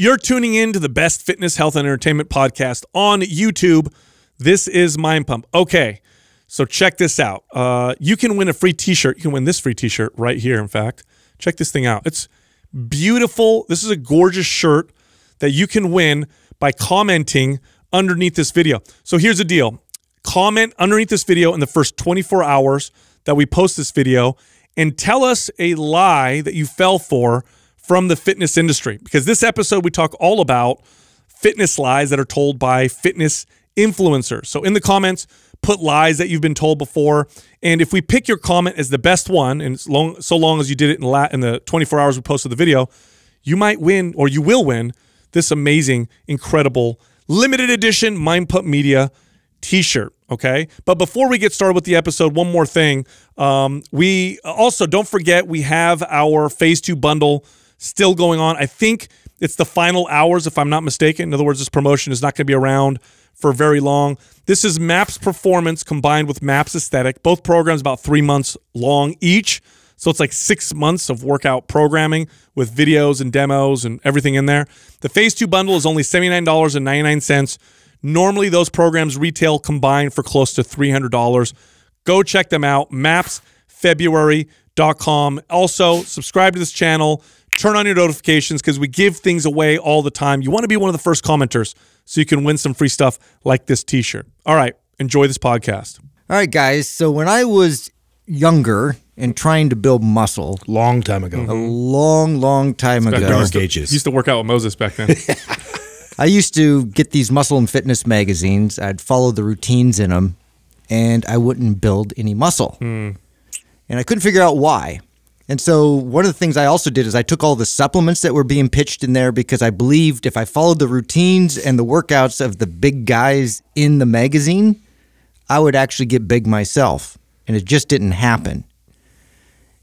You're tuning in to the best fitness, health, and entertainment podcast on YouTube. This is Mind Pump. Okay, so check this out. Uh, you can win a free T-shirt. You can win this free T-shirt right here. In fact, check this thing out. It's beautiful. This is a gorgeous shirt that you can win by commenting underneath this video. So here's the deal: comment underneath this video in the first 24 hours that we post this video, and tell us a lie that you fell for from the fitness industry because this episode we talk all about fitness lies that are told by fitness influencers. So in the comments, put lies that you've been told before. And if we pick your comment as the best one, and long, so long as you did it in, la in the 24 hours we posted the video, you might win or you will win this amazing, incredible, limited edition Mind Pump Media t-shirt okay but before we get started with the episode one more thing um, we also don't forget we have our phase two bundle still going on. I think it's the final hours, if I'm not mistaken. In other words, this promotion is not going to be around for very long. This is MAPS performance combined with MAPS aesthetic. Both programs about three months long each. So it's like six months of workout programming with videos and demos and everything in there. The phase two bundle is only $79.99. Normally, those programs retail combined for close to $300. Go check them out, mapsfebruary.com. Also, subscribe to this channel turn on your notifications because we give things away all the time. You want to be one of the first commenters so you can win some free stuff like this t shirt. All right, enjoy this podcast. All right, guys. So when I was younger and trying to build muscle, long time ago, a long, long time ago, dark ages. Used to work out with Moses back then. I used to get these muscle and fitness magazines. I'd follow the routines in them, and I wouldn't build any muscle. Mm. And I couldn't figure out why. And so one of the things I also did is I took all the supplements that were being pitched in there because I believed if I followed the routines and the workouts of the big guys in the magazine, I would actually get big myself. And it just didn't happen.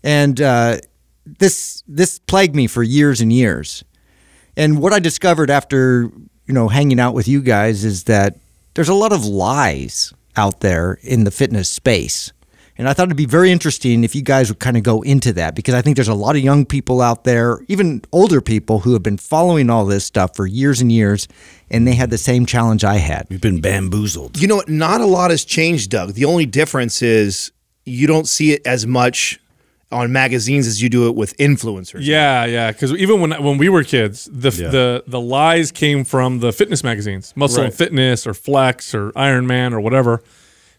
And uh, this this plagued me for years and years. And what I discovered after you know hanging out with you guys is that there's a lot of lies out there in the fitness space. And I thought it'd be very interesting if you guys would kind of go into that because I think there's a lot of young people out there, even older people, who have been following all this stuff for years and years, and they had the same challenge I had. you have been bamboozled. You know what? Not a lot has changed, Doug. The only difference is you don't see it as much on magazines as you do it with influencers. Yeah, yeah. Because even when when we were kids, the yeah. the the lies came from the fitness magazines, Muscle right. and Fitness or Flex or Iron Man or whatever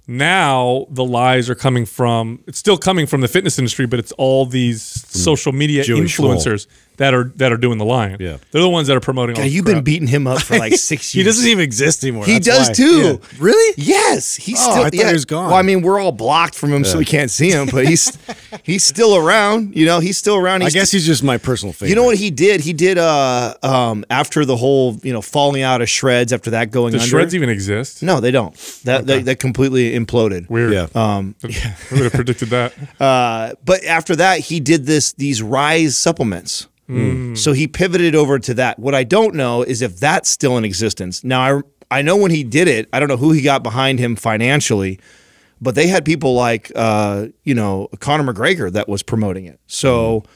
now the lies are coming from it's still coming from the fitness industry but it's all these mm. social media Jewish influencers that are that are doing the lion. Yeah, they're the ones that are promoting. Yeah, you've crap. been beating him up for like six years. he doesn't even exist anymore. He does why. too. Yeah. Really? Yes. He's oh, still. I yeah. he was gone. Well, I mean, we're all blocked from him, yeah. so we can't see him. But he's he's still around. You know, he's still around. He's I guess he's just my personal favorite. You know what he did? He did. Uh, um, after the whole you know falling out of shreds, after that going. the under, shreds even exist? No, they don't. That okay. that completely imploded. Weird. Yeah. Um. I would have predicted that. Uh, but after that, he did this these rise supplements. Mm. So he pivoted over to that. What I don't know is if that's still in existence. Now, I, I know when he did it, I don't know who he got behind him financially, but they had people like, uh, you know, Conor McGregor that was promoting it. So. Mm.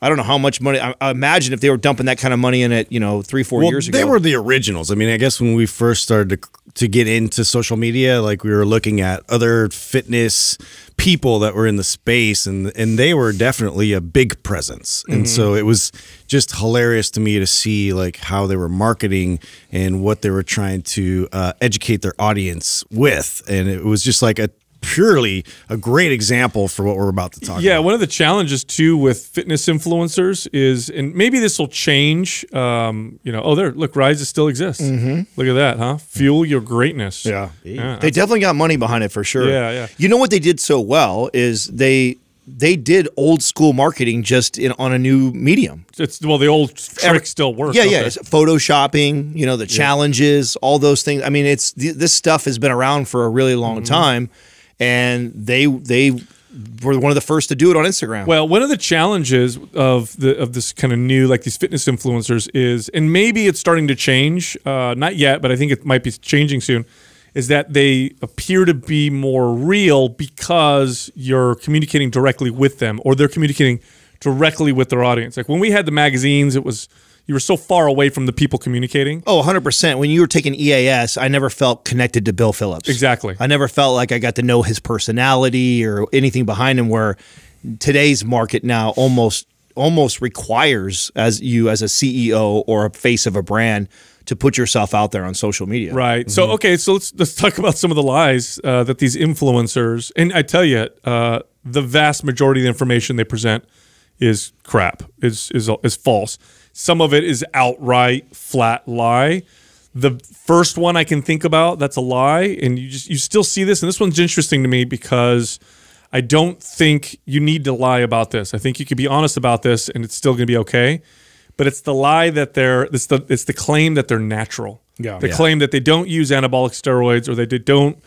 I don't know how much money. I, imagine if they were dumping that kind of money in it, you know, three, four well, years ago. They were the originals. I mean, I guess when we first started to to get into social media. Like we were looking at other fitness people that were in the space, and and they were definitely a big presence. And mm -hmm. so mm-hmm. it was just hilarious to me to see like how they were marketing and what they were trying to uh, educate their audience with. And it was just like a purely a great example for what we're about to talk yeah, about. one of the challenges too with fitness influencers is, and maybe this will change, um, you know, oh, there, look, Rise still exists. Mm -hmm. Look at that, huh? Fuel your greatness. Yeah. yeah they definitely got money behind it for sure. Yeah, yeah. You know what they did so well is they, they did old school marketing just in, on a new medium. It's well, the old tricks still works. Yeah, yeah. It's photoshopping, you know, the yeah. challenges, all those things. I mean, it's th this stuff has been around for a really long mm -hmm. time and they they were one of the first to do it on Instagram. Well, one of the challenges of the of this kind of new like these fitness influencers is, and maybe it's starting to change, uh, not yet, but I think it might be changing soon. Is that they appear to be more real because you're communicating directly with them, or they're communicating directly with their audience. Like when we had the magazines, it was you were so far away from the people communicating. Oh, 100%. When you were taking EAS, I never felt connected to Bill Phillips. Exactly. I never felt like I got to know his personality or anything behind him where today's market now almost almost requires as you as a CEO or a face of a brand to put yourself out there on social media. Right. Mm -hmm. So mm-hmm. okay, so let's let's talk about some of the lies uh, that these influencers and I tell you, uh, the vast majority of the information they present is crap. is is is false. Some of it is outright flat lie. The first one I can think about that's a lie, and you just you still see this. And this one's interesting to me because I don't think you need to lie about this. I think you could be honest about this, and it's still going to be okay. But it's the lie that they're it's the it's the claim that they're natural. Yeah. The yeah. claim that they don't use anabolic steroids or they don't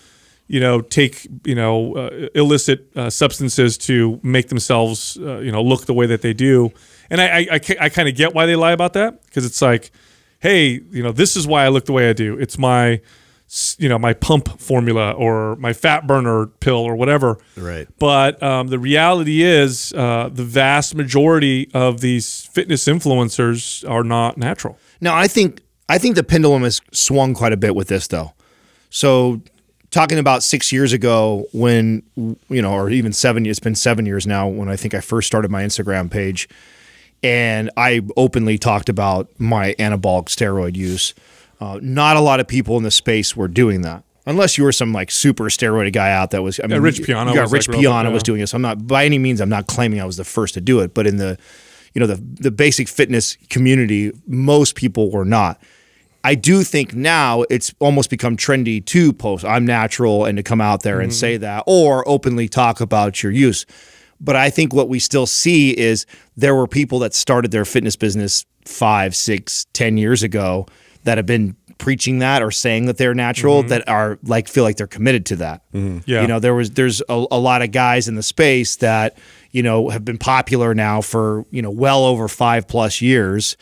you know, take you know uh, illicit uh, substances to make themselves uh, you know look the way that they do. And I, I, I, I kind of get why they lie about that because it's like, hey, you know, this is why I look the way I do. It's my, you know, my pump formula or my fat burner pill or whatever. Right. But um, the reality is, uh, the vast majority of these fitness influencers are not natural. Now, I think I think the pendulum has swung quite a bit with this, though. So talking about six years ago when you know or even seven it's been seven years now when i think i first started my instagram page and I openly talked about my anabolic steroid use. Uh, not a lot of people in the space were doing that, unless you were some like super steroid guy out that was. I mean, yeah, Rich Piana. Rich like Piana was doing this. I'm not by any means. I'm not claiming I was the first to do it, but in the, you know, the the basic fitness community, most people were not. I do think now it's almost become trendy to post I'm natural and to come out there mm -hmm. and mm-hmm. say that or openly talk about your use. But I think what we still see is there were people that started their fitness business five, six, ten years ago that have been preaching that or saying that they're natural mm -hmm. that are like feel like they're committed to that. Mm -hmm. Yeah. You know, there was there's a, a lot of guys in the space that, you know, have been popular now for, you know, well over 5 plus years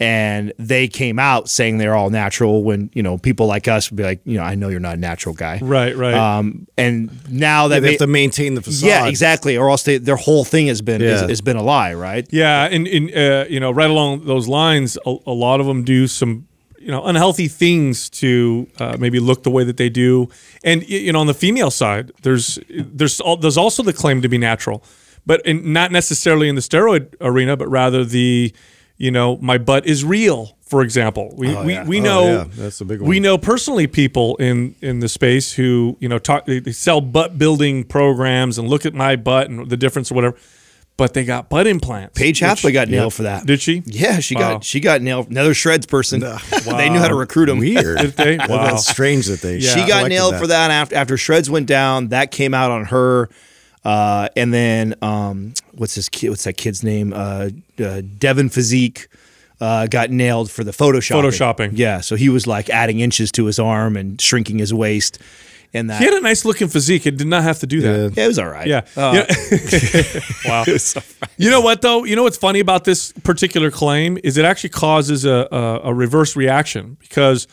and they came out saying they're all natural when you know people like us would be like you know i know you're not a natural guy right right um, and now that yeah, they have to maintain the facade yeah exactly or else they, their whole thing has been yeah. has been a lie right yeah and, uh, you know right along those lines a, a, lot of them do some you know unhealthy things to uh, maybe look the way that they do and you know on the female side there's there's there's also the claim to be natural but in, not necessarily in the steroid arena but rather the you know, my butt is real, for example. We oh, we, yeah. we oh, know oh, yeah. that's a big one. We know personally people in in the space who, you know, talk they sell butt building programs and look at my butt and the difference or whatever. But they got butt implants. Paige Halfley got nailed yeah. for that. Did she? Yeah, she wow. got she got nailed. Another shreds person. Wow. they knew how to recruit them. Weird. Did they? Wow. Well, that's strange that they. she got nailed that. for that after after shreds went down. That came out on her uh, and then um, what's his kid? What's that kid's name? Uh, uh, Devin Physique. Uh, got nailed for the photoshopping. Photoshopping. Yeah. So he was like adding inches to his arm and shrinking his waist. And that. He had a nice looking physique. It did not have to do that. Yeah, it was all right. Yeah. Uh, wow. you know what though? You know what's funny about this particular claim is it actually causes a, a, a reverse reaction because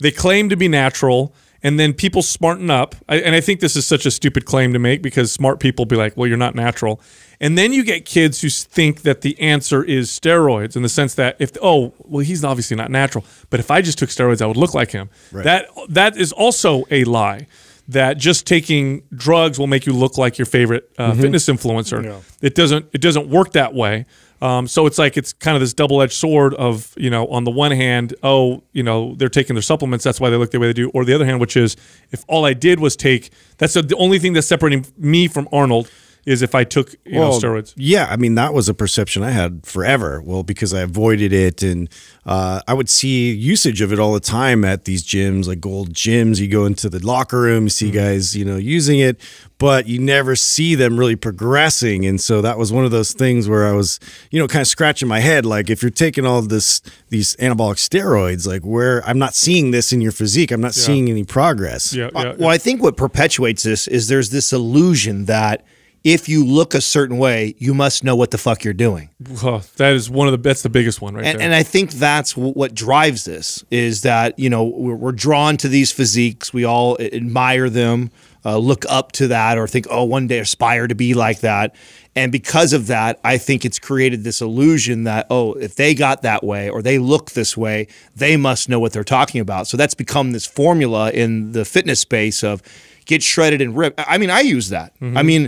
they claim to be natural and then people smarten up. I, and I think this is such a stupid claim to make because smart people be like, well, you're not natural. And then you get kids who think that the answer is steroids in the sense that if, oh, well, he's obviously not natural, but if I just took steroids, I would look like him. Right. That That is also a lie that just taking drugs will make you look like your favorite uh, mm-hmm. fitness influencer. Yeah. It doesn't it doesn't work that way. Um, so it's like it's kind of this double edged sword of you know on the one hand oh you know they're taking their supplements that's why they look the way they do or the other hand which is if all I did was take that's the only thing that's separating me from Arnold is if I took you well, know steroids. Yeah, I mean that was a perception I had forever. Well, because I avoided it, and uh, I would see usage of it all the time at these gyms, like gold gyms. You go into the locker room, see mm -hmm. guys, you know, using it, but you never see them really progressing. And so that was one of those things where I was, you know, kind of scratching my head, like if you're taking all this these anabolic steroids, like where I'm not seeing this in your physique, I'm not yeah. seeing any progress. Yeah, uh, yeah, well, yeah. I think what perpetuates this is there's this illusion that if you look a certain way, you must know what the fuck you're doing. that is one of the that's the biggest one right and, there. And I think that's what drives this is that you know we're, we're drawn to these physiques. We all admire them, uh, look up to that, or think, oh, one day aspire to be like that. And because of that, I think it's created this illusion that, oh, if they got that way or they look this way, they must know what they're talking about. So that's become this formula in the fitness space of get shredded and ripped. I mean, I use that. Mm -hmm. I mm-hmm. mean,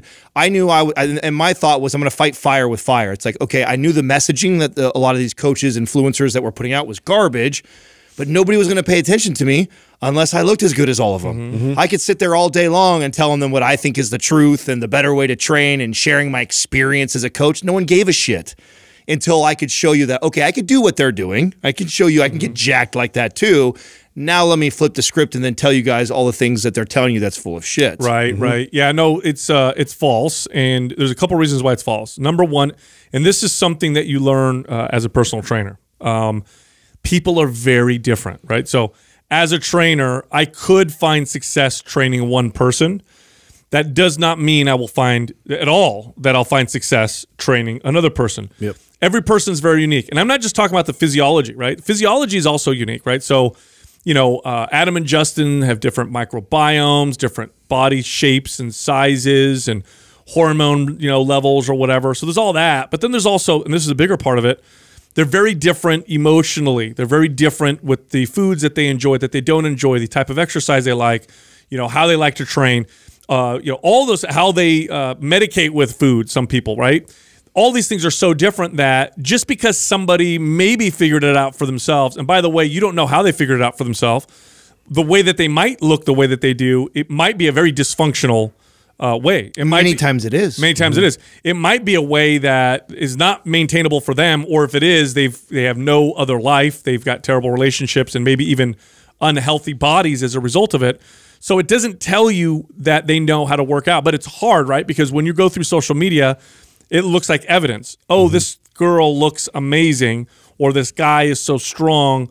I knew I would, and my thought was, I'm going to fight fire with fire. It's like, okay, I knew the messaging that the, a lot of these coaches, influencers that were putting out was garbage, but nobody was going to pay attention to me unless I looked as good as all of them. Mm -hmm. I could sit there all day long and telling them what I think is the truth and the better way to train and sharing my experience as a coach. No one gave a shit until I could show you that, okay, I could do what they're doing. I can show you I can mm -hmm. get mm-hmm. jacked like that too now let me flip the script and then tell you guys all the things that they're telling you that's full of shit. Right, mm -hmm. right. Yeah, no, it's uh, it's false, and there's a couple reasons why it's false. Number one, and this is something that you learn uh, as a personal trainer. Um, people are very different, right? So as a trainer, I could find success training one person. That does not mean I will find at all that I'll find success training another person. Yep. Every is very unique. And I'm not just talking about the physiology, right? Physiology is also unique, right? So you know, uh, Adam and Justin have different microbiomes, different body shapes and sizes, and hormone, you know, levels or whatever. So there's all that. But then there's also, and this is a bigger part of it, they're very different emotionally. They're very different with the foods that they enjoy, that they don't enjoy, the type of exercise they like, you know, how they like to train, uh, you know, all those, how they uh, medicate with food, some people, right? all these things are so different that just because somebody maybe figured it out for themselves, and by the way, you don't know how they figured it out for themselves, the way that they might look the way that they do, it might be a very dysfunctional uh, way. It many be, times it is. Many times mm -hmm. it mm-hmm. is. It might be a way that is not maintainable for them, or if it is, they've they have no other life. They've got terrible relationships and maybe even unhealthy bodies as a result of it. So it doesn't tell you that they know how to work out, but it's hard, right? Because when you go through social media, it looks like evidence. Oh, mm -hmm. this girl looks amazing, or this guy is so strong.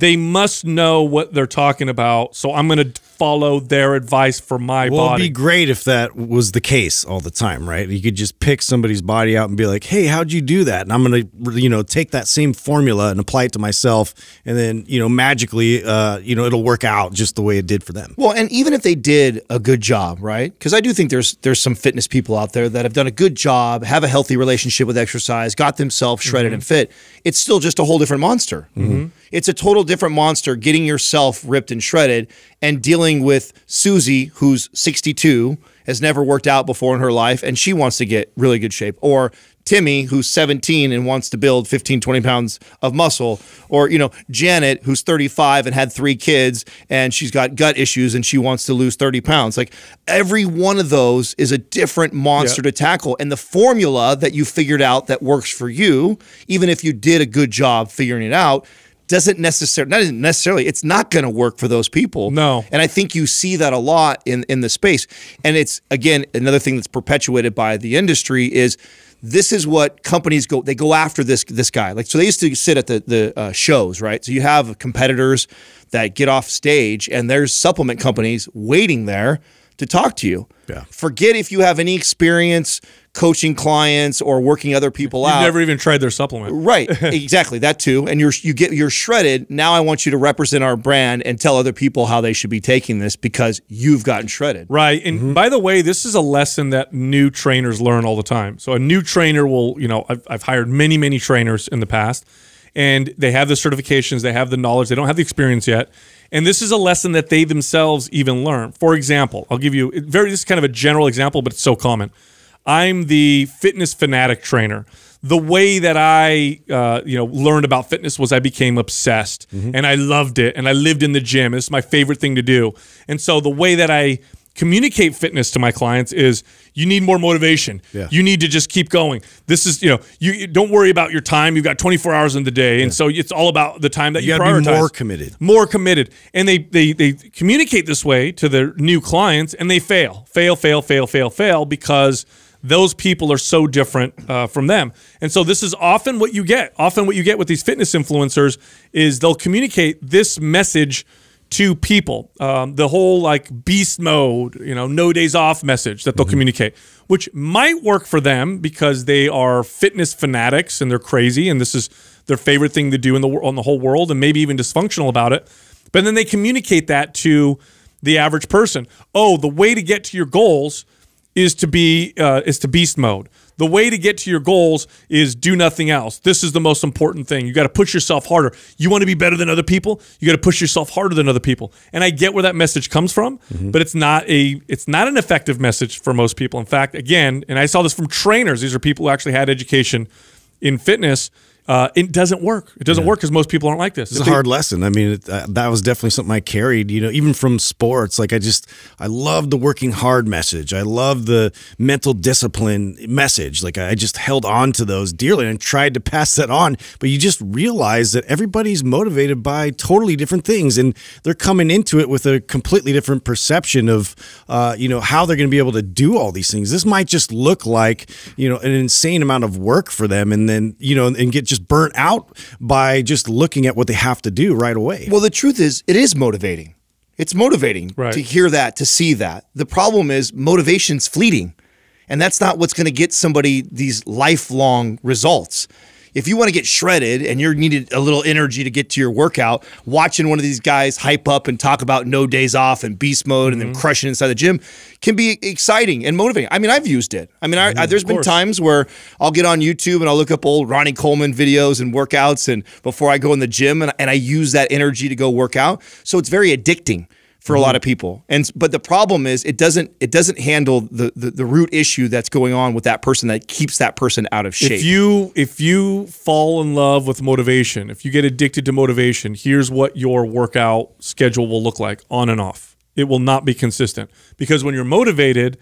They must know what they're talking about. So I'm going to follow their advice for my well, body. It'd be great if that was the case all the time, right? You could just pick somebody's body out and be like, "Hey, how'd you do that?" And I'm gonna, you know, take that same formula and apply it to myself, and then you know, magically, uh, you know, it'll work out just the way it did for them. Well, and even if they did a good job, right? Because I do think there's there's some fitness people out there that have done a good job, have a healthy relationship with exercise, got themselves shredded mm -hmm. and fit. It's still just a whole different monster. Mm -hmm it's a total different monster getting yourself ripped and shredded and dealing with Susie, who's 62, has never worked out before in her life, and she wants to get really good shape, or Timmy, who's 17 and wants to build 15, 20 pounds of muscle, or, you know, Janet, who's 35 and had three kids and she's got gut issues and she wants to lose 30 pounds. Like every one of those is a different monster yep. to tackle. And the formula that you figured out that works for you, even if you did a good job figuring it out, doesn't necessarily not necessarily it's not going to work for those people no and i think you see that a lot in in the space and it's again another thing that's perpetuated by the industry is this is what companies go they go after this this guy like so they used to sit at the the uh, shows right so you have competitors that get off stage and there's supplement companies waiting there to talk to you. Yeah. Forget if you have any experience coaching clients or working other people You've out. Never even tried their supplement. Right. exactly. That too. And you're you get you're shredded. Now I want you to represent our brand and tell other people how they should be taking this because you've gotten shredded. Right. And mm -hmm. by the way, this is a lesson that new trainers learn all the time. So a new trainer will, you know, I've, I've hired many, many trainers in the past and they have the certifications, they have the knowledge, they don't have the experience yet. And this is a lesson that they themselves even learn. For example, I'll give you very this is kind of a general example, but it's so common. I'm the fitness fanatic trainer. The way that I, uh, you know, learned about fitness was I became obsessed, mm -hmm. and I loved it, and I lived in the gym. It's my favorite thing to do. And so the way that I communicate fitness to my clients is you need more motivation. Yeah. You need to just keep going. This is, you know, you, you don't worry about your time. You've got 24 hours in the day. And so it's all about the time that you, you prioritize. Be more committed. More committed. And they, they, they communicate this way to their new clients and they fail, fail, fail, fail, fail, fail because those people are so different uh, from them. And so this is often what you get. Often what you get with these fitness influencers is they'll communicate this message – to people. Um, the whole like beast mode, you know, no days off message that they'll mm -hmm. communicate, which might work for them because they are fitness fanatics and they're crazy and this is their favorite thing to do in the on the whole world and maybe even dysfunctional about it. But then they communicate that to the average person. Oh, the way to get to your goals is to be uh, is to beast mode. The way to get to your goals is do nothing else. This is the most important thing. You got to push yourself harder. You want to be better than other people. You got to push yourself harder than other people. And I get where that message comes from, mm -hmm. but it's not a it's not an effective message for most people. In fact, again, and I saw this from trainers. These are people who actually had education in fitness uh, it doesn't work. It doesn't yeah. work because most people aren't like this. It's if a they, hard lesson. I mean, it, uh, that was definitely something I carried. You know, even from sports, like I just I love the working hard message. I love the mental discipline message. Like I just held on to those dearly and tried to pass that on. But you just realize that everybody's motivated by totally different things, and they're coming into it with a completely different perception of uh, you know how they're going to be able to do all these things. This might just look like you know an insane amount of work for them, and then you know and get just just burnt out by just looking at what they have to do right away. Well, the truth is, it is motivating. It's motivating right. to hear that, to see that. The problem is, motivation's fleeting. And that's not what's going to get somebody these lifelong results if you want to get shredded and you're needed a little energy to get to your workout, watching one of these guys hype up and talk about no days off and beast mode mm-hmm. and then mm-hmm. crushing inside the gym can be exciting and motivating. I mean, I've used it. I mean, I, mm, I, mm-hmm. there's been times where I'll get on YouTube and I'll look up old Ronnie Coleman videos and workouts and before I go in the gym and, and I use that energy to go work out. So it's very addicting for a lot mm-hmm. of people. And but the problem is it doesn't it doesn't handle the, the, the root issue that's going on with that person that keeps that person out of shape. If you if you fall in love with motivation, if you get addicted to motivation, here's what your workout schedule will look like on and off. It will not be consistent because when you're motivated,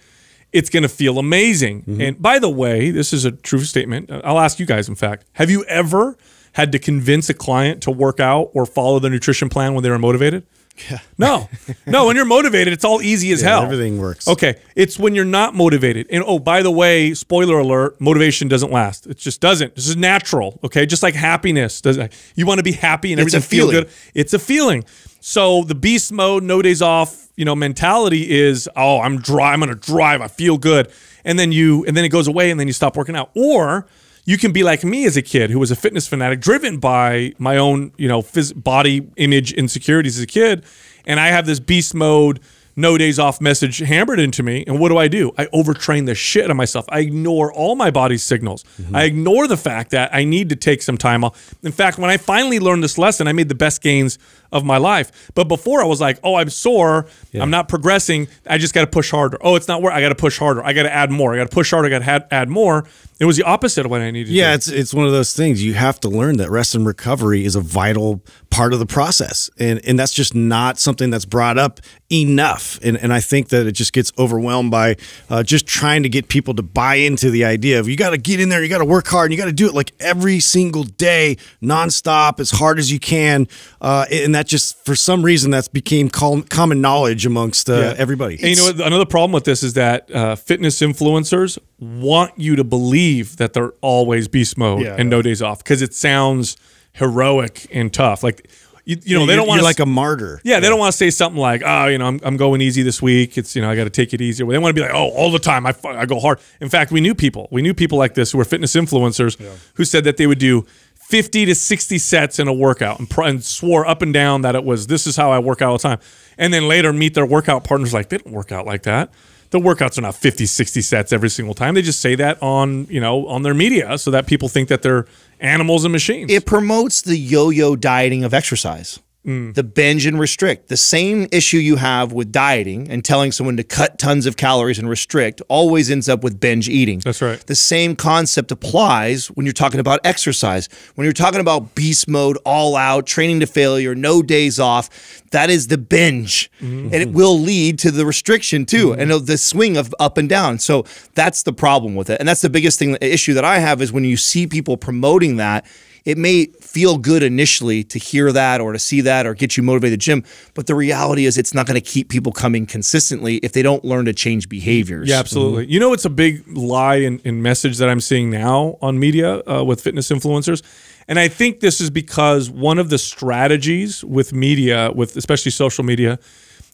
it's going to feel amazing. Mm -hmm. And by the way, this is a true statement. Uh, I'll ask you guys in fact. Have you ever had to convince a client to work out or follow the nutrition plan when they were motivated? Yeah. No, no. When you're motivated, it's all easy as yeah, hell. Everything works. Okay. It's when you're not motivated. And oh, by the way, spoiler alert: motivation doesn't last. It just doesn't. This is natural. Okay. Just like happiness doesn't. You want to be happy and everything feel good. It's a feeling. So the beast mode, no days off, you know, mentality is oh, I'm dry. I'm gonna drive. I feel good, and then you, and then it goes away, and then you stop working out, or you can be like me as a kid who was a fitness fanatic, driven by my own, you know, body image insecurities as a kid. And I have this beast mode, no days off message hammered into me. And what do I do? I overtrain the shit out of myself. I ignore all my body's signals. Mm -hmm. I ignore the fact that I need to take some time off. In fact, when I finally learned this lesson, I made the best gains of my life. But before I was like, oh, I'm sore. Yeah. I'm not progressing. I just got to push harder. Oh, it's not where I got to push harder. I got to add more. I got to push harder. I got to add more. It was the opposite of what I needed. Yeah, it's it's one of those things you have to learn that rest and recovery is a vital part of the process, and and that's just not something that's brought up enough. And and I think that it just gets overwhelmed by uh, just trying to get people to buy into the idea of you got to get in there, you got to work hard, and you got to do it like every single day, nonstop, as hard as you can. Uh, and that just for some reason that's became common knowledge amongst uh, yeah. everybody. And you know, another problem with this is that uh, fitness influencers want you to believe that they're always beast mode yeah, and no days off because it sounds heroic and tough. Like you, you, know, yeah, they don't want like a martyr. Yeah, they don't want to say something like, "Oh, you know, I'm, I'm going easy this week. It's you know, I got to take it easier." They want to be like, "Oh, all the time, I I go hard." In fact, we knew people. We knew people like this who were fitness influencers yeah. who said that they would do 50 to 60 sets in a workout and, and, swore up and down that it was this is how I work out all the time. And then later meet their workout partners like they don't work out like that. The workouts are not 50, 60 sets every single time. They just say that on, you know, on their media so that people think that they're animals and machines. It promotes the yo-yo dieting of exercise mm. the binge and restrict. The same issue you have with dieting and telling someone to cut tons of calories and restrict always ends up with binge eating. That's right. The same concept applies when you're talking about exercise. When you're talking about beast mode, all out, training to failure, no days off, that is the binge. Mm -hmm. And it will lead to the restriction too mm -hmm. and the swing of up and down. So that's the problem with it. And that's the biggest thing, issue that I have is when you see people promoting that it may feel good initially to hear that or to see that or get you motivated to gym, but the reality is it's not going to keep people coming consistently if they don't learn to change behaviors. Yeah, absolutely. Mm -hmm. You know, it's a big lie and, message that I'm seeing now on media uh, with fitness influencers. And I think this is because one of the strategies with media, with especially social media,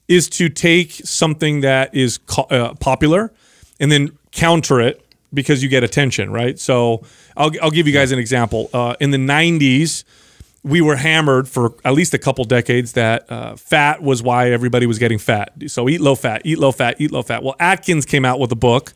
is to take something that is uh, popular and then counter it because you get attention, right? So I'll, I'll give you guys an example. Uh, in the 90s, we were hammered for at least a couple decades that uh, fat was why everybody was getting fat. So eat low fat, eat low fat, eat low fat. Well, Atkins came out with a book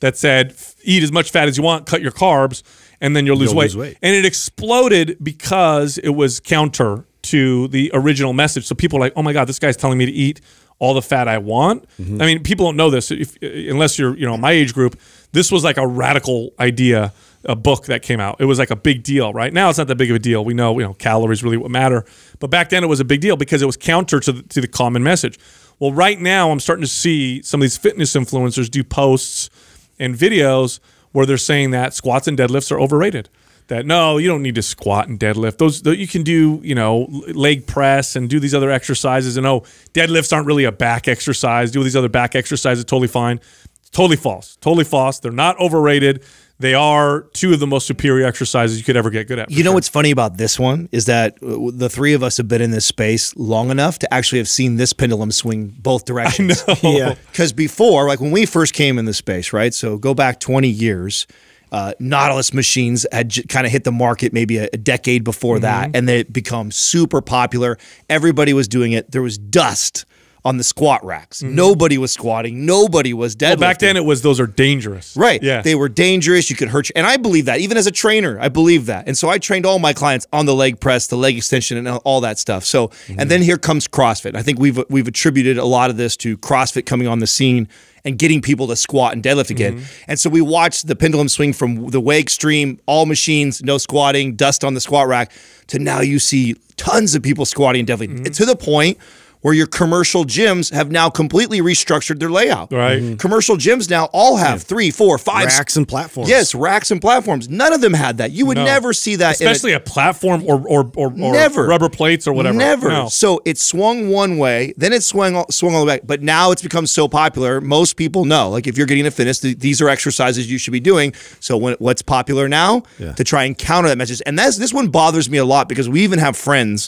that said eat as much fat as you want, cut your carbs, and then you'll lose, you'll weight. lose weight. And it exploded because it was counter to the original message. So people are like, oh my God, this guy's telling me to eat all the fat I want. Mm -hmm. I mean, people don't know this if, unless you're, you know, my age group. This was like a radical idea, a book that came out. It was like a big deal, right? Now it's not that big of a deal. We know, you know, calories really what matter, but back then it was a big deal because it was counter to the, to the common message. Well, right now I'm starting to see some of these fitness influencers do posts and videos where they're saying that squats and deadlifts are overrated that no, you don't need to squat and deadlift. Those you can do, you know, leg press and do these other exercises. And oh, deadlifts aren't really a back exercise. Do these other back exercises, totally fine. It's totally false. Totally false. They're not overrated. They are two of the most superior exercises you could ever get good at. You know sure. what's funny about this one is that uh, the three of us have been in this space long enough to actually have seen this pendulum swing both directions. Yeah. Because before, like when we first came in this space, right? So go back 20 years uh, Nautilus machines had j- kind of hit the market maybe a, a decade before mm-hmm. that, and they become super popular. Everybody was doing it. There was dust on the squat racks. Mm-hmm. Nobody was squatting. Nobody was deadlifting. Well, back then it was those are dangerous. Right. Yeah. They were dangerous. You could hurt you. And I believe that. Even as a trainer, I believe that. And so I trained all my clients on the leg press, the leg extension, and all that stuff. So mm-hmm. and then here comes CrossFit. I think we've we've attributed a lot of this to CrossFit coming on the scene and getting people to squat and deadlift again. Mm -hmm. And so we watched the pendulum swing from the way extreme, all machines, no squatting, dust on the squat rack, to now you see tons of people squatting and deadlifting mm -hmm. to the point where your commercial gyms have now completely restructured their layout. Right. Mm -hmm. Commercial gyms now all have yeah. three, four, five racks and platforms. Yes, racks and platforms. None of them had that. You would no. never see that, especially a, a, platform or or or, or never. rubber plates or whatever. Never. No. So it swung one way, then it swung swung all the way. But now it's become so popular, most people know. Like if you're getting a fitness, th these are exercises you should be doing. So when what's popular now yeah. to try and counter that message, and that's this one bothers me a lot because we even have friends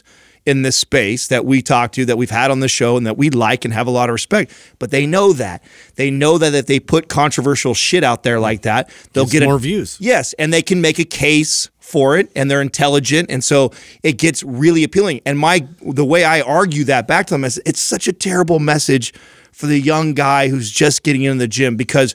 in this space that we talk to, that we've had on the show, and that we like and have a lot of respect. But they know that. They know that if they put controversial shit out there like that, they'll get more a, views. Yes, and they can make a case for it, and they're intelligent, and so it gets really appealing. And my the way I argue that back to them is, it's such a terrible message for the young guy who's just getting into the gym because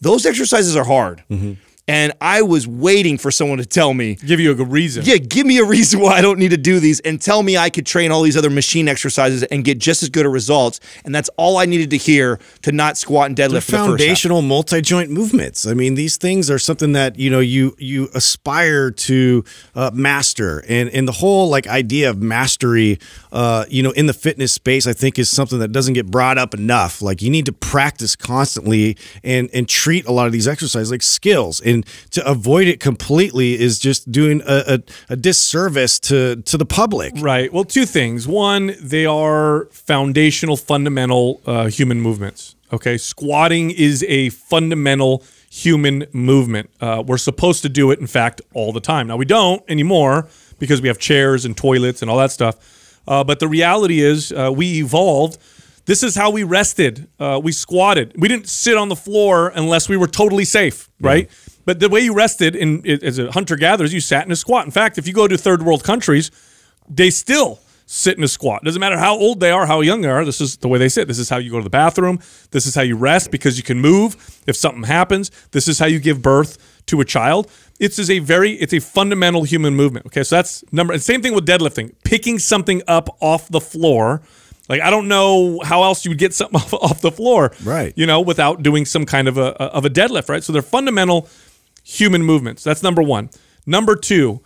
those exercises are hard. Mm -hmm and I was waiting for someone to tell me. Give you a good reason. Yeah, give me a reason why I don't need to do these and tell me I could train all these other machine exercises and get just as good a results. And that's all I needed to hear to not squat and deadlift They're for the foundational multi-joint movements. I mean, these things are something that, you know, you you aspire to uh, master. And and the whole like idea of mastery uh, you know, in the fitness space, I think is something that doesn't get brought up enough. Like you need to practice constantly and and treat a lot of these exercises like skills. And and to avoid it completely is just doing a, a, a disservice to to the public. Right. Well, two things. One, they are foundational, fundamental uh, human movements. Okay, squatting is a fundamental human movement. Uh, we're supposed to do it, in fact, all the time. Now we don't anymore because we have chairs and toilets and all that stuff. Uh, but the reality is, uh, we evolved. This is how we rested. Uh, we squatted. We didn't sit on the floor unless we were totally safe, right? Yeah. But the way you rested in as a hunter gatherers, you sat in a squat. In fact, if you go to third world countries, they still sit in a squat. Doesn't matter how old they are, how young they are. This is the way they sit. This is how you go to the bathroom. This is how you rest because you can move if something happens. This is how you give birth to a child. It's is a very it's a fundamental human movement. Okay, so that's number. And same thing with deadlifting, picking something up off the floor. Like I don't know how else you would get something off, off the floor, right? You know, without doing some kind of a of a deadlift, right? So they're fundamental human movements. That's number one. Number two,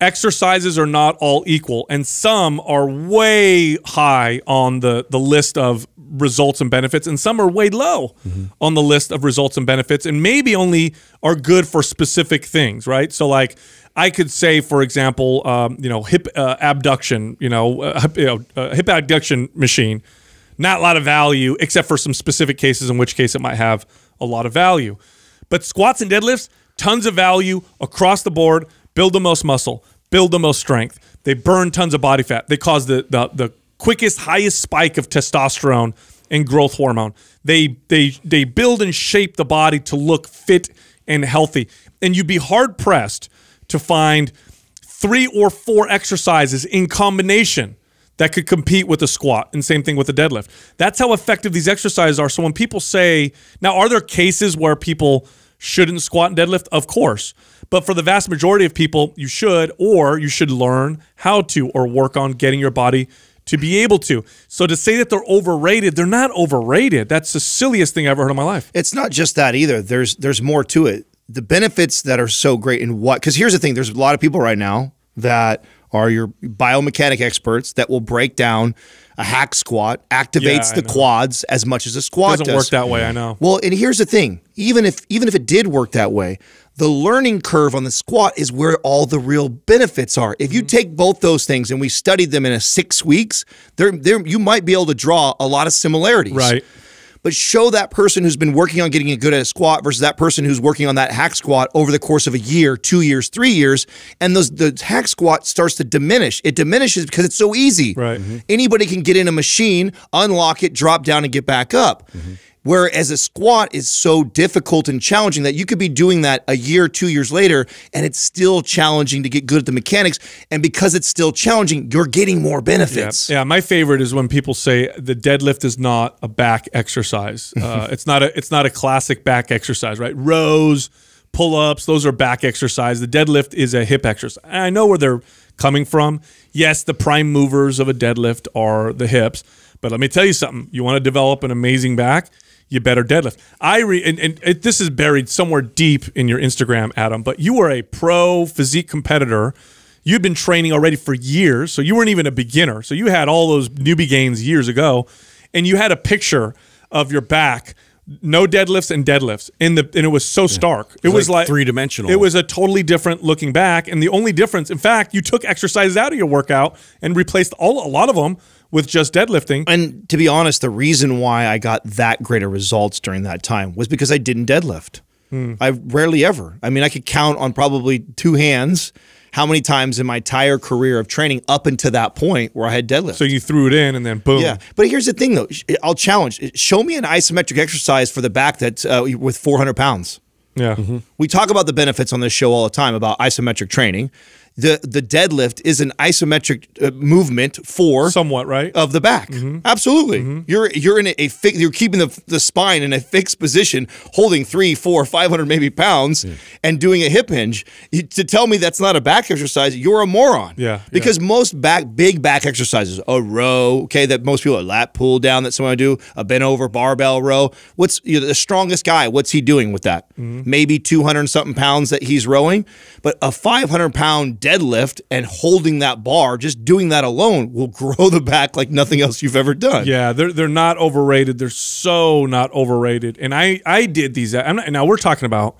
exercises are not all equal, and some are way high on the, the list of results and benefits, and some are way low mm-hmm. on the list of results and benefits, and maybe only are good for specific things, right? So, like, I could say, for example, um, you know, hip uh, abduction, you know, uh, you know uh, hip abduction machine, not a lot of value, except for some specific cases, in which case it might have a lot of value. But squats and deadlifts, Tons of value across the board. Build the most muscle. Build the most strength. They burn tons of body fat. They cause the the, the quickest, highest spike of testosterone and growth hormone. They they they build and shape the body to look fit and healthy. And you'd be hard pressed to find three or four exercises in combination that could compete with a squat and same thing with a deadlift. That's how effective these exercises are. So when people say, now are there cases where people Shouldn't squat and deadlift? Of course. But for the vast majority of people, you should, or you should learn how to, or work on getting your body to be able to. So to say that they're overrated, they're not overrated. That's the silliest thing I have ever heard in my life. It's not just that either. There's there's more to it. The benefits that are so great and what because here's the thing, there's a lot of people right now that are your biomechanic experts that will break down a hack squat activates yeah, the quads as much as a squat doesn't does. work that way. I know. Well, and here's the thing: even if even if it did work that way, the learning curve on the squat is where all the real benefits are. If you mm -hmm. take both those things and we studied them in a six weeks, there there you might be able to draw a lot of similarities. Right but show that person who's been working on getting good at a squat versus that person who's working on that hack squat over the course of a year, two years, three years, and those the hack squat starts to diminish. It diminishes because it's so easy. Right. Mm -hmm. Anybody can get in a machine, unlock it, drop down, and get back up. Mm -hmm. Whereas a squat is so difficult and challenging that you could be doing that a year, two years later, and it's still challenging to get good at the mechanics. And because it's still challenging, you're getting more benefits. Yeah, yeah. my favorite is when people say the deadlift is not a back exercise. Uh, it's not a it's not a classic back exercise, right? Rows, pull ups, those are back exercise. The deadlift is a hip exercise. I know where they're coming from. Yes, the prime movers of a deadlift are the hips. But let me tell you something. You want to develop an amazing back? you better deadlift. I re and, and it, this is buried somewhere deep in your Instagram, Adam. But you were a pro physique competitor. You'd been training already for years, so you weren't even a beginner. So you had all those newbie gains years ago, and you had a picture of your back, no deadlifts and deadlifts, and the and it was so stark. Yeah. It, was, like, like three dimensional. It was a totally different looking back, and the only difference, in fact, you took exercises out of your workout and replaced all a lot of them with just deadlifting. And to be honest, the reason why I got that great results during that time was because I didn't deadlift. Hmm. I rarely ever. I mean, I could count on probably two hands how many times in my entire career of training up until that point where I had deadlift. So you threw it in and then boom. Yeah. But here's the thing though. I'll challenge. Show me an isometric exercise for the back that's uh, with 400 pounds. Yeah. Mm -hmm. We talk about the benefits on this show all the time about isometric training the the deadlift is an isometric uh, movement for somewhat right of the back. Mm -hmm. Absolutely, mm -hmm. you're you're in a, a fi- you're keeping the the spine in a fixed position, holding three, four, five hundred maybe pounds, yeah. and doing a hip hinge. You, to tell me that's not a back exercise, you're a moron. Yeah, because yeah. most back big back exercises, a row, okay, that most people a lat pull down that someone do, a bent over barbell row. What's you know, the strongest guy? What's he doing with that? Mm -hmm. Maybe two hundred something pounds that he's rowing, but a five hundred pound deadlift and holding that bar, just doing that alone will grow the back like nothing else you've ever done. Yeah, they're they're not overrated. They're so not overrated. And I I did these. Uh, not, now we're talking about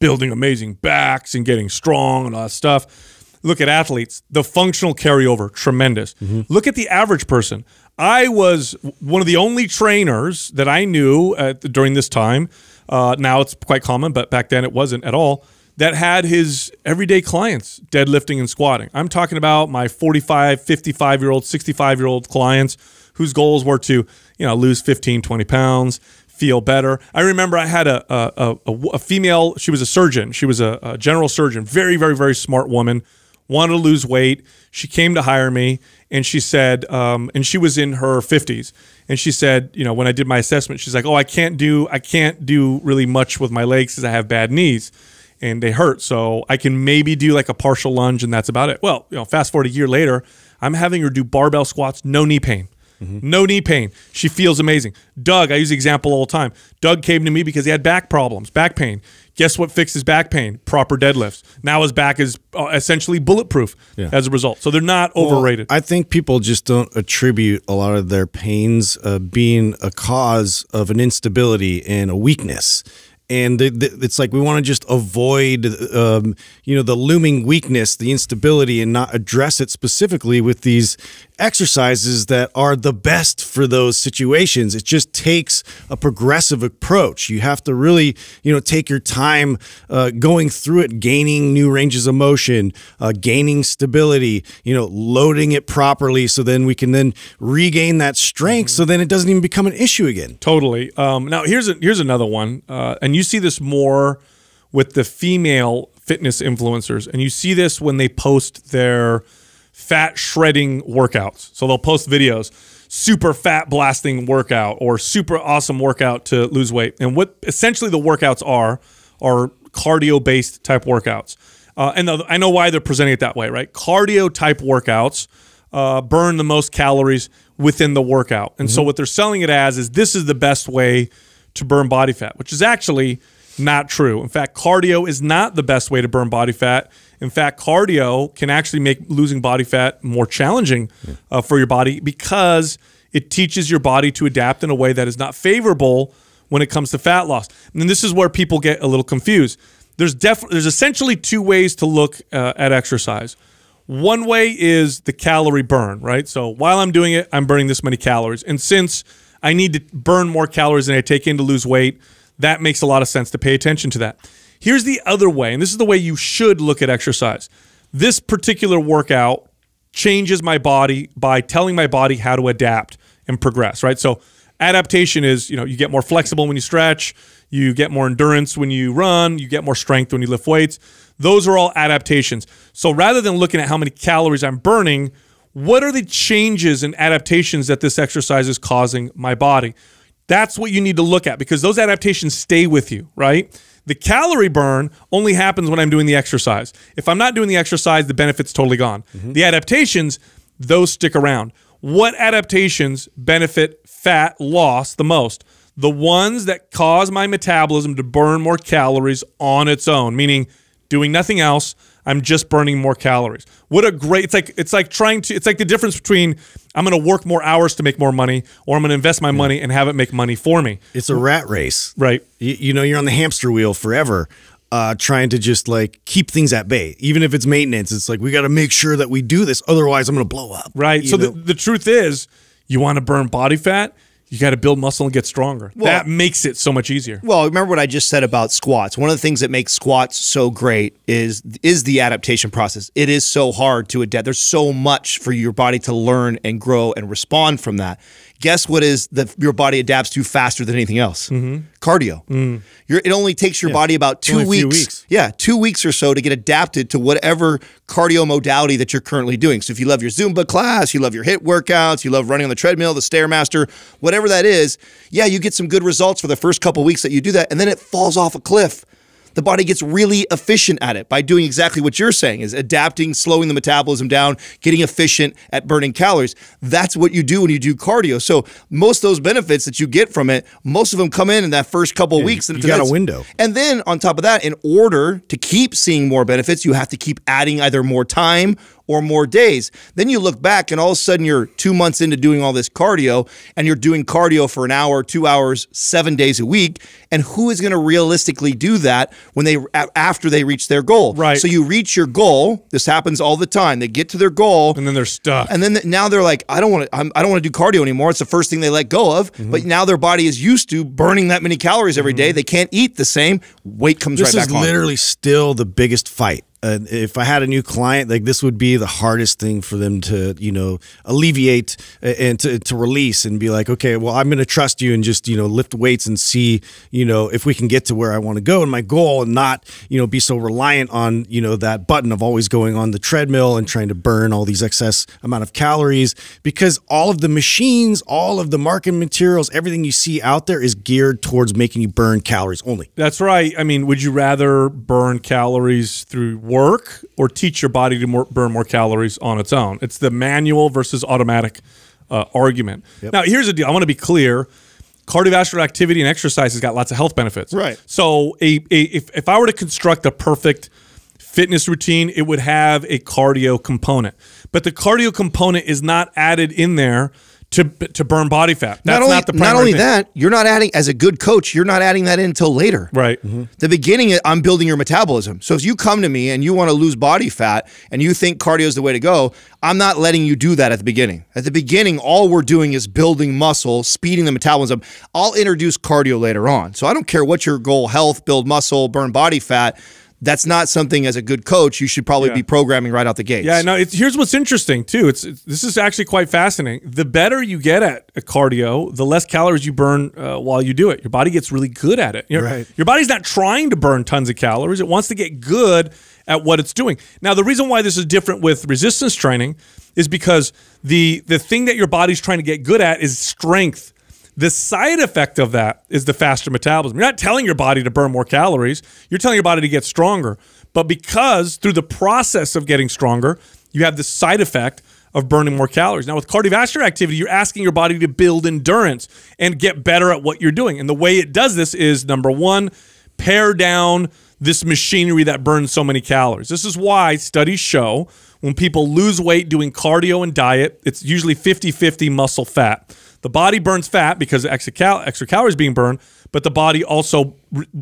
building amazing backs and getting strong and all that stuff. Look at athletes. The functional carryover tremendous. Mm -hmm. Look at the average person. I was one of the only trainers that I knew at, during this time. Uh, now it's quite common, but back then it wasn't at all that had his everyday clients deadlifting and squatting. I'm talking about my 45, 55 year old, 65 year old clients whose goals were to, you know, lose 15, 20 pounds, feel better. I remember I had a, a, a, a female, she was a surgeon, she was a, a general surgeon, very, very, very smart woman, wanted to lose weight. She came to hire me and she said, um, and she was in her 50s. And she said, you know, when I did my assessment, she's like, oh, I can't do, I can't do really much with my legs because I have bad knees and they hurt. So I can maybe do like a partial lunge and that's about it. Well, you know, fast forward a year later, I'm having her do barbell squats, no knee pain. Mm -hmm. No knee pain. She feels amazing. Doug, I use the example all the time. Doug came to me because he had back problems, back pain. Guess what fixed his back pain? Proper deadlifts. Now his back is uh, essentially bulletproof yeah. as a result. So they're not well, overrated. I think people just don't attribute a lot of their pains uh, being a cause of an instability and a weakness and it's like we want to just avoid um, you know the looming weakness the instability and not address it specifically with these exercises that are the best for those situations. It just takes a progressive approach. You have to really, you know, take your time uh, going through it, gaining new ranges of motion, uh, gaining stability, you know, loading it properly so then we can then regain that strength mm-hmm. so then it doesn't even become an issue again. Totally. Um, now, here's, a, here's another one. Uh, and you see this more with the female fitness influencers. And you see this when they post their – fat shredding workouts. So they'll post videos, super fat blasting workout or super awesome workout to lose weight. And what essentially the workouts are are cardio based type workouts. Uh, and the, I know why they're presenting it that way, right? Cardio type workouts uh, burn the most calories within the workout. And mm -hmm. so mm-hmm. what they're selling it as is this is the best way to burn body fat, which is actually not true. In fact, cardio is not the best way to burn body fat. In fact, cardio can actually make losing body fat more challenging uh, for your body because it teaches your body to adapt in a way that is not favorable when it comes to fat loss. And this is where people get a little confused. There's definitely there's essentially two ways to look uh, at exercise. One way is the calorie burn, right? So while I'm doing it, I'm burning this many calories. And since I need to burn more calories than I take in to lose weight, that makes a lot of sense to pay attention to that. Here's the other way, and this is the way you should look at exercise. This particular workout changes my body by telling my body how to adapt and progress, right? So adaptation is, you know, you get more flexible when you stretch, you get more endurance when you run, you get more strength when you lift weights. Those are all adaptations. So rather than looking at how many calories I'm burning, what are the changes and adaptations that this exercise is causing my body? That's what you need to look at because those adaptations stay with you, right? The calorie burn only happens when I'm doing the exercise. If I'm not doing the exercise, the benefit's totally gone. Mm -hmm. The adaptations, those stick around. What adaptations benefit fat loss the most? The ones that cause my metabolism to burn more calories on its own, meaning doing nothing else, I'm just burning more calories. What a great it's like it's like trying to it's like the difference between I'm going to work more hours to make more money or I'm going to invest my yeah. money and have it make money for me. It's a rat race. Right. You, you know you're on the hamster wheel forever. Uh, trying to just like keep things at bay, even if it's maintenance. It's like we got to make sure that we do this, otherwise I'm going to blow up. Right. So the, the truth is, you want to burn body fat, you got to build muscle and get stronger. Well, that makes it so much easier. Well, remember what I just said about squats. One of the things that makes squats so great is is the adaptation process. It is so hard to adapt. There's so much for your body to learn and grow and respond from that guess what is that your body adapts to faster than anything else? Mm-hmm. Cardio. Mm. it only takes your yeah. body about two weeks, weeks, Yeah, two weeks or so to get adapted to whatever cardio modality that you're currently doing. So if you love your Zumba class, you love your HIT workouts, you love running on the treadmill, the Stairmaster, whatever that is, yeah, you get some good results for the first couple weeks that you do that, and then it falls off a cliff the body gets really efficient at it by doing exactly what you're saying is adapting, slowing the metabolism down, getting efficient at burning calories. That's what you do when you do cardio. So most of those benefits that you get from it, most of them come in in that first couple yeah, weeks. You, you got a window. And then on top of that, in order to keep seeing more benefits, you have to keep adding either more time or more days. Then you look back and all of a sudden you're two months into doing all this cardio and you're doing cardio for an hour, two hours, seven days a week. And who is going to realistically do that when they after they reach their goal? Right. So you reach your goal. This happens all the time. They get to their goal and then they're stuck. And then the, now they're like, I don't want to. I don't want to do cardio anymore. It's the first thing they let go of. Mm -hmm. But now their body is used to burning that many calories every mm -hmm. day. They can't eat the same. Weight comes this right back. This is literally on. still the biggest fight if I had a new client, like this would be the hardest thing for them to, you know, alleviate and to, to release and be like, okay, well, I'm going to trust you and just, you know, lift weights and see, you know, if we can get to where I want to go and my goal and not, you know, be so reliant on, you know, that button of always going on the treadmill and trying to burn all these excess amount of calories because all of the machines, all of the marketing materials, everything you see out there is geared towards making you burn calories only. That's right. I mean, would you rather burn calories through work or teach your body to more, burn more calories on its own. It's the manual versus automatic uh, argument. Yep. Now, here's the deal. I want to be clear. Cardiovascular activity and exercise has got lots of health benefits. Right. So, a, a, if, if I were to construct a perfect fitness routine, it would have a cardio component. But the cardio component is not added in there – to to burn body fat. That's not only, not, not only that, you're not adding as a good coach, you're not adding that in until later. Right. Mm -hmm. The beginning, I'm building your metabolism. So if you come to me and you want to lose body fat and you think cardio is the way to go, I'm not letting you do that at the beginning. At the beginning, all we're doing is building muscle, speeding the metabolism. I'll introduce cardio later on. So I don't care what your goal: health, build muscle, burn body fat that's not something as a good coach you should probably yeah. be programming right out the gate. Yeah, no. here's what's interesting too. It's, it's, this is actually quite fascinating. The better you get at cardio, the less calories you burn uh, while you do it. Your body gets really good at it. Your, right. Your body's not trying to burn tons of calories. It wants to get good at what it's doing. Now, the reason why this is different with resistance training is because the the thing that your body's trying to get good at is strength the side effect of that is the faster metabolism. You're not telling your body to burn more calories. You're telling your body to get stronger. But because through the process of getting stronger, you have the side effect of burning more calories. Now, with cardiovascular activity, you're asking your body to build endurance and get better at what you're doing. And the way it does this is number one, pare down this machinery that burns so many calories. This is why studies show when people lose weight doing cardio and diet, it's usually 50 50 muscle fat. The body burns fat because extra, cal extra calories being burned, but the body also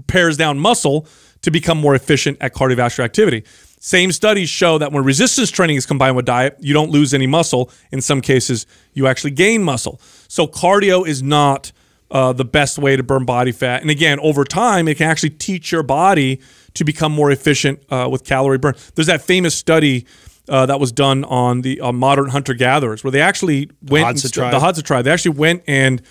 pairs down muscle to become more efficient at cardiovascular activity. Same studies show that when resistance training is combined with diet, you don't lose any muscle. In some cases, you actually gain muscle. So cardio is not uh, the best way to burn body fat. And again, over time, it can actually teach your body to become more efficient uh, with calorie burn. There's that famous study uh, that was done on the uh, modern hunter gatherers, where they actually went the Hadza tribe. The Hadza tribe. They actually went and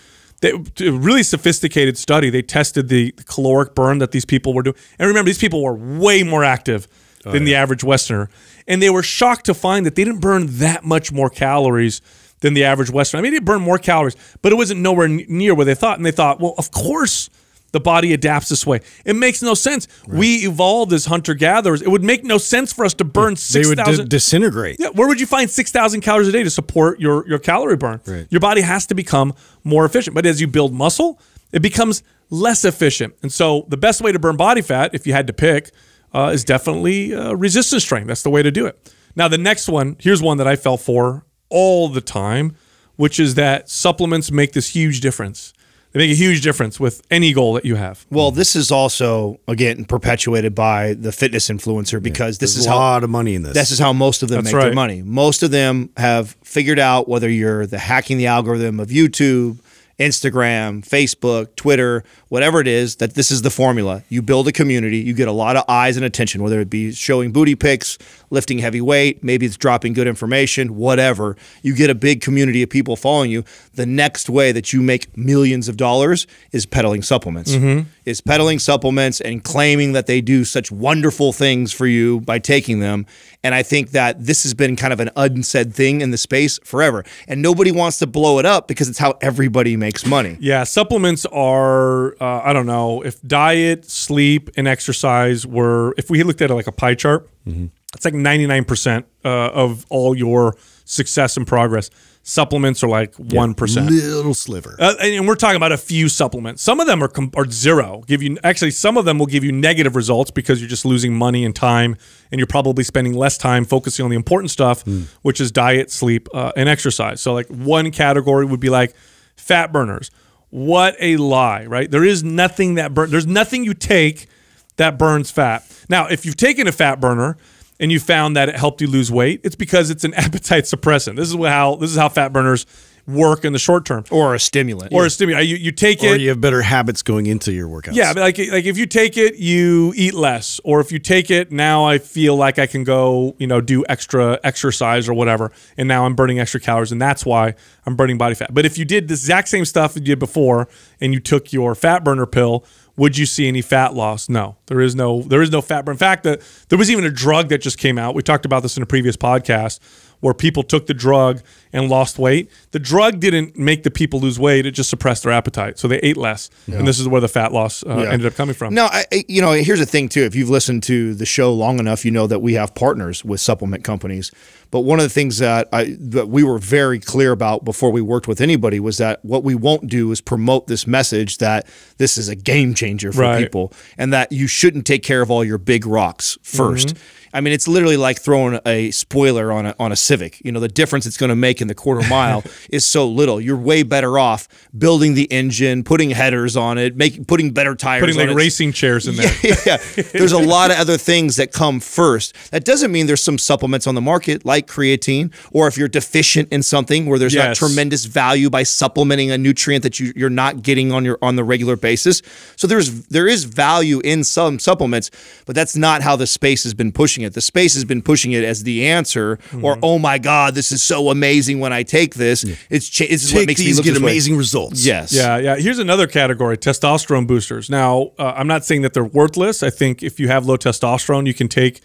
they really sophisticated study. They tested the caloric burn that these people were doing, and remember, these people were way more active oh, than yeah. the average Westerner, and they were shocked to find that they didn't burn that much more calories than the average Westerner. I mean, they burned more calories, but it wasn't nowhere near where they thought, and they thought, well, of course the body adapts this way. It makes no sense. Right. We evolved as hunter gatherers. It would make no sense for us to burn six thousand. They 6, would disintegrate. Yeah, where would you find six thousand calories a day to support your your calorie burn? Right. Your body has to become more efficient. But as you build muscle, it becomes less efficient. And so the best way to burn body fat, if you had to pick, uh, is definitely uh, resistance training. That's the way to do it. Now the next one, here's one that I fell for all the time, which is that supplements make this huge difference they make a huge difference with any goal that you have. Well, this is also again perpetuated by the fitness influencer because yeah. this is a how, lot of money in this. This is how most of them That's make right. their money. Most of them have figured out whether you're the hacking the algorithm of YouTube, Instagram, Facebook, Twitter, whatever it is, that this is the formula. You build a community, you get a lot of eyes and attention, whether it be showing booty pics, lifting heavy weight, maybe it's dropping good information, whatever. You get a big community of people following you. The next way that you make millions of dollars is peddling supplements. Mm -hmm. Is peddling supplements and claiming that they do such wonderful things for you by taking them. And I think that this has been kind of an unsaid thing in the space forever. And nobody wants to blow it up because it's how everybody makes money. Yeah, supplements are uh, I don't know, if diet, sleep and exercise were if we looked at it like a pie chart, mm -hmm it's like 99% uh, of all your success and progress. Supplements are like one little sliver, uh, and we're talking about a few supplements. Some of them are are zero. Give you actually some of them will give you negative results because you're just losing money and time, and you're probably spending less time focusing on the important stuff, mm. which is diet, sleep, uh, and exercise. So like one category would be like fat burners. What a lie, right? There is nothing that burn. There's nothing you take that burns fat. Now, if you've taken a fat burner and you found that it helped you lose weight, it's because it's an appetite suppressant. This is how this is how fat burners work in the short term, or a stimulant, or yeah. a stimulant. You, you take it, or you have better habits going into your workouts. Yeah, like like if you take it, you eat less, or if you take it, now I feel like I can go, you know, do extra exercise or whatever, and now I'm burning extra calories, and that's why I'm burning body fat. But if you did the exact same stuff you did before, and you took your fat burner pill would you see any fat loss? No, there is no there is no fat burn. In fact, the, there was even a drug that just came out. We talked about this in a previous podcast where people took the drug and lost weight. The drug didn't make the people lose weight; it just suppressed their appetite, so they ate less. Yeah. And this is where the fat loss uh, yeah. ended up coming from. No, I, you know, here's the thing too: if you've listened to the show long enough, you know that we have partners with supplement companies. But one of the things that I that we were very clear about before we worked with anybody was that what we won't do is promote this message that this is a game changer for right. people and that you shouldn't take care of all your big rocks 1st mm -hmm. I mean, it's literally like throwing a spoiler on a, on a Civic. You know, the difference it's going to make in the quarter mile is so little. You're way better off building the engine, putting headers on it, making putting better tires, putting like it. racing chairs in there. Yeah, yeah. there's a lot of other things that come first. That doesn't mean there's some supplements on the market like creatine, or if you're deficient in something where there's yes. not tremendous value by supplementing a nutrient that you, you're not getting on your on the regular basis. So there's there is value in some supplements, but that's not how the space has been pushing pushing it. The space has been pushing it as the answer, mm-hmm. or oh my god, this is so amazing when I take this. Yeah. It's cha- this is what makes these me get amazing way. results. Yes. Yeah, yeah. Here's another category: testosterone boosters. Now, uh, I'm not saying that they're worthless. I think if you have low testosterone, you can take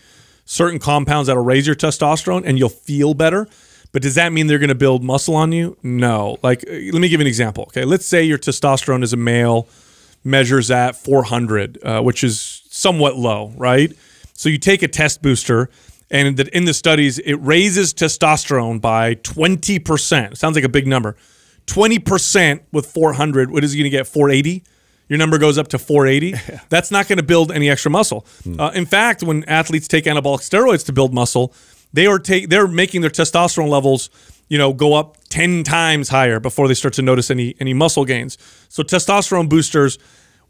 certain compounds that'll raise your testosterone, and you'll feel better. But does that mean they're going to build muscle on you? No. Like, uh, let me give an example. Okay, let's say your testosterone as a male measures at 400, uh, which is somewhat low, right? So you take a test booster, and in the studies, it raises testosterone by 20%. Sounds like a big number. 20% with 400. What is he going to get? 480? Your number goes up to 480. That's not going to build any extra muscle. Hmm. Uh, in fact, when athletes take anabolic steroids to build muscle, they are take they're making their testosterone levels you know go up 10 times higher before they start to notice any any muscle gains so testosterone boosters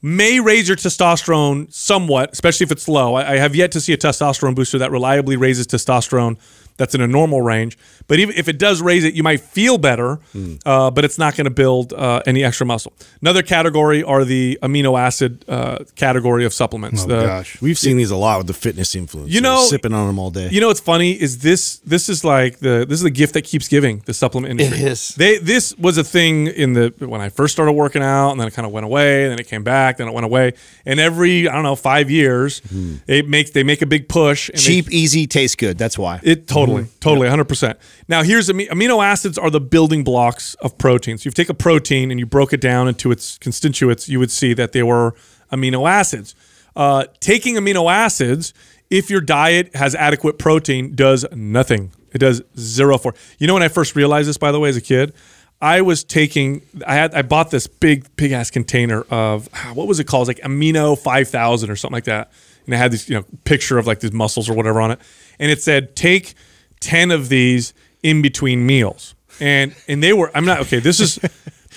may raise your testosterone somewhat, especially if it's low. I, I have yet to see a testosterone booster that reliably raises testosterone that's in a normal range. But even if it does raise it, you might feel better, mm. uh, but it's not going to build uh, any extra muscle. Another category are the amino acid uh, category of supplements. Oh the, gosh, we've seen these a lot with the fitness influence. You know, sipping on them all day. You know, what's funny is this. This is like the this is the gift that keeps giving. The supplement industry. It is. They this was a thing in the when I first started working out, and then it kind of went away, and then it came back, then it went away, and every I don't know five years, mm. it makes they make a big push. Cheap, they, easy, tastes good. That's why it totally. Totally, totally, hundred percent. Now, here's amino acids are the building blocks of proteins. if you take a protein and you broke it down into its constituents, you would see that they were amino acids. Uh, taking amino acids, if your diet has adequate protein, does nothing. It does zero for. You know when I first realized this, by the way, as a kid, I was taking. I had I bought this big big ass container of ah, what was it called? It was like amino five thousand or something like that. And it had this you know picture of like these muscles or whatever on it, and it said take 10 of these in between meals. And and they were I'm not okay, this is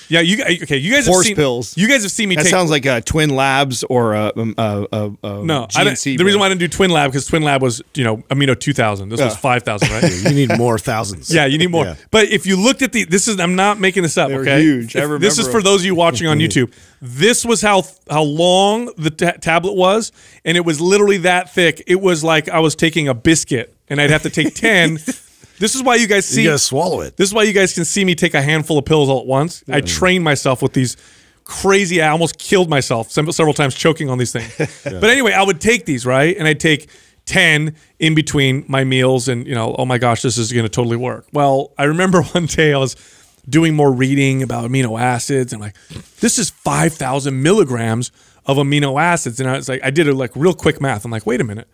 yeah, you okay? You guys horse have seen, pills. You guys have seen me. That take, sounds like Twin Labs or um, no. GNC, the reason why I didn't do Twin Lab because Twin Lab was you know amino two thousand. This was five thousand, right? you need more thousands. Yeah, you need more. Yeah. But if you looked at the, this is I'm not making this up. They're okay, huge. If, this is for those of you watching on mm-hmm. YouTube. This was how how long the tablet was, and it was literally that thick. It was like I was taking a biscuit and I'd have to take 10 This is why you guys see. You gotta swallow it. This is why you guys can see me take a handful of pills all at once. Yeah. I train myself with these crazy. I almost killed myself several times choking on these things. yeah. But anyway, I would take these right, and I would take. 10 in between my meals and you know oh my gosh this is going to totally work well i remember one day i was doing more reading about amino acids and like this is 5000 milligrams of amino acids and i was like i did a like real quick math i'm like wait a minute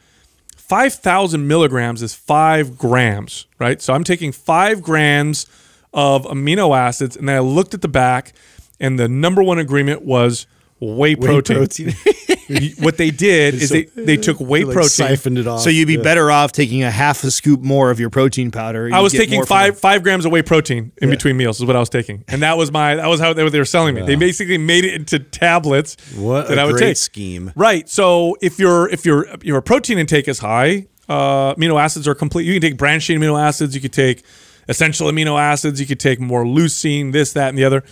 5,000 milligrams is five grams, right? So I'm taking five grams of amino acids, and then I looked at the back, and the number one agreement was whey, whey protein. what they did is so, they, they took whey like protein, siphoned it off. So you'd be yeah. better off taking a half a scoop more of your protein powder. I was taking five five grams of whey protein in yeah. between meals is what I was taking, and that was my that was how they, were, they were selling me. They basically made it into tablets what that I would take. Scheme, right? So if your if your your protein intake is high, uh, amino acids are complete. You can take branching amino acids. You could take essential amino acids. You could take more leucine, this, that, and the other.